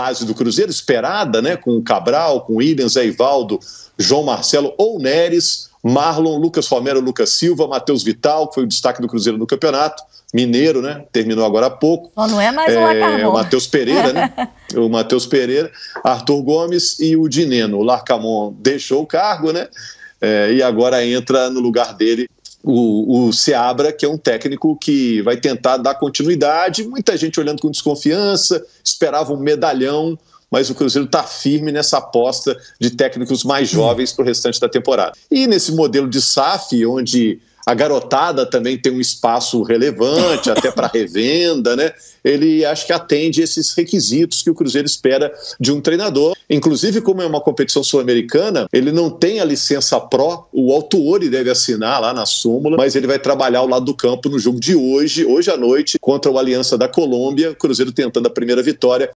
base do Cruzeiro, esperada, né? Com Cabral, com Williams, Zé Ivaldo, João Marcelo ou Neres, Marlon, Lucas Romero, Lucas Silva, Matheus Vital, que foi o destaque do Cruzeiro no campeonato, Mineiro, né? Terminou agora há pouco. Não, não é mais é, o Matheus Pereira, né? o Matheus Pereira, Arthur Gomes e o Dineno. O Larcamon deixou o cargo, né? É, e agora entra no lugar dele o, o Seabra, que é um técnico que vai tentar dar continuidade, muita gente olhando com desconfiança, esperava um medalhão, mas o Cruzeiro está firme nessa aposta de técnicos mais jovens para o restante da temporada. E nesse modelo de SAF, onde a garotada também tem um espaço relevante, até para revenda, né? Ele acho que atende esses requisitos que o Cruzeiro espera de um treinador. Inclusive, como é uma competição sul-americana, ele não tem a licença pró, o Autuori deve assinar lá na súmula, mas ele vai trabalhar ao lado do campo no jogo de hoje, hoje à noite, contra o Aliança da Colômbia, Cruzeiro tentando a primeira vitória